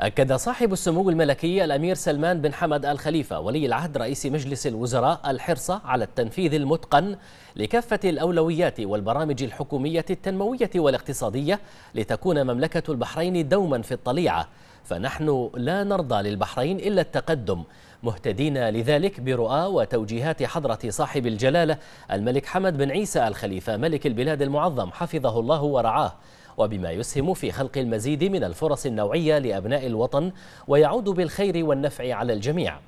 أكد صاحب السمو الملكي الأمير سلمان بن حمد الخليفة ولي العهد رئيس مجلس الوزراء الحرص على التنفيذ المتقن لكافة الأولويات والبرامج الحكومية التنموية والاقتصادية لتكون مملكة البحرين دوما في الطليعة فنحن لا نرضى للبحرين إلا التقدم مهتدين لذلك برؤى وتوجيهات حضرة صاحب الجلالة الملك حمد بن عيسى الخليفة ملك البلاد المعظم حفظه الله ورعاه وبما يسهم في خلق المزيد من الفرص النوعية لأبناء الوطن ويعود بالخير والنفع على الجميع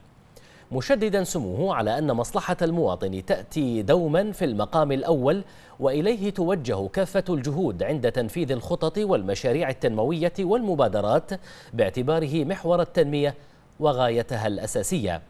مشددا سموه على أن مصلحة المواطن تأتي دوما في المقام الأول وإليه توجه كافة الجهود عند تنفيذ الخطط والمشاريع التنموية والمبادرات باعتباره محور التنمية وغايتها الأساسية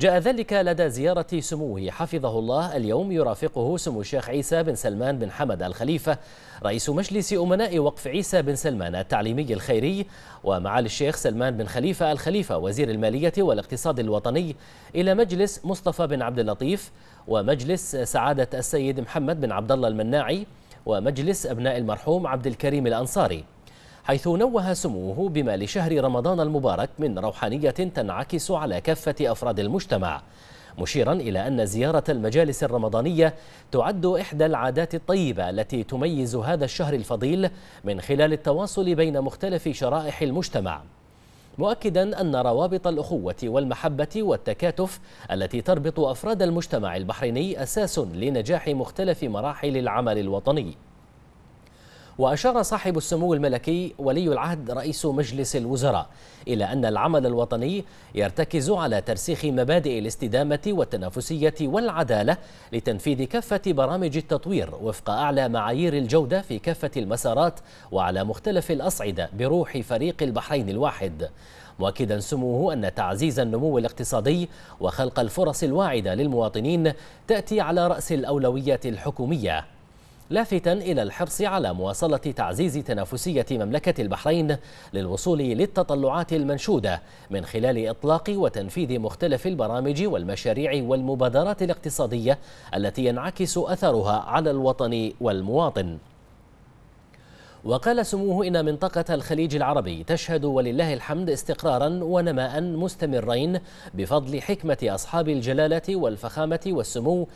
جاء ذلك لدى زيارة سموه حفظه الله اليوم يرافقه سمو الشيخ عيسى بن سلمان بن حمد الخليفة رئيس مجلس أمناء وقف عيسى بن سلمان التعليمي الخيري ومعالي الشيخ سلمان بن خليفة الخليفة وزير المالية والاقتصاد الوطني إلى مجلس مصطفى بن عبد اللطيف ومجلس سعادة السيد محمد بن عبد الله المناعي ومجلس أبناء المرحوم عبد الكريم الأنصاري حيث نوه سموه بما لشهر رمضان المبارك من روحانية تنعكس على كافة أفراد المجتمع مشيرا إلى أن زيارة المجالس الرمضانية تعد إحدى العادات الطيبة التي تميز هذا الشهر الفضيل من خلال التواصل بين مختلف شرائح المجتمع مؤكدا أن روابط الأخوة والمحبة والتكاتف التي تربط أفراد المجتمع البحريني أساس لنجاح مختلف مراحل العمل الوطني وأشار صاحب السمو الملكي ولي العهد رئيس مجلس الوزراء إلى أن العمل الوطني يرتكز على ترسيخ مبادئ الاستدامة والتنافسية والعدالة لتنفيذ كافة برامج التطوير وفق أعلى معايير الجودة في كافة المسارات وعلى مختلف الأصعدة بروح فريق البحرين الواحد مؤكدا سموه أن تعزيز النمو الاقتصادي وخلق الفرص الواعدة للمواطنين تأتي على رأس الأولويات الحكومية لافتا إلى الحرص على مواصلة تعزيز تنافسية مملكة البحرين للوصول للتطلعات المنشودة من خلال إطلاق وتنفيذ مختلف البرامج والمشاريع والمبادرات الاقتصادية التي ينعكس أثرها على الوطن والمواطن وقال سموه إن منطقة الخليج العربي تشهد ولله الحمد استقرارا ونماء مستمرين بفضل حكمة أصحاب الجلالة والفخامة والسمو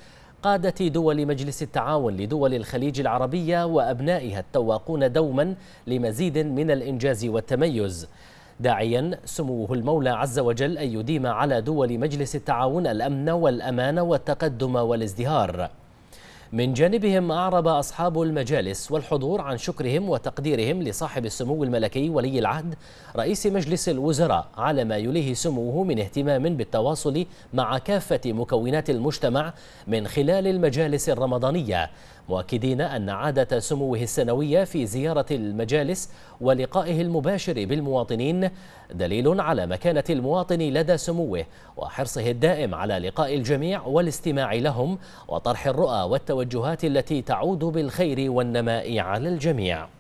قادة دول مجلس التعاون لدول الخليج العربية وأبنائها التواقون دوما لمزيد من الإنجاز والتميز داعيا سموه المولى عز وجل أن يديم على دول مجلس التعاون الأمن والأمان والتقدم والازدهار من جانبهم أعرب أصحاب المجالس والحضور عن شكرهم وتقديرهم لصاحب السمو الملكي ولي العهد رئيس مجلس الوزراء على ما يليه سموه من اهتمام بالتواصل مع كافة مكونات المجتمع من خلال المجالس الرمضانية مؤكدين أن عادة سموه السنوية في زيارة المجالس ولقائه المباشر بالمواطنين دليل على مكانة المواطن لدى سموه وحرصه الدائم على لقاء الجميع والاستماع لهم وطرح الرؤى والتوجهات التي تعود بالخير والنماء على الجميع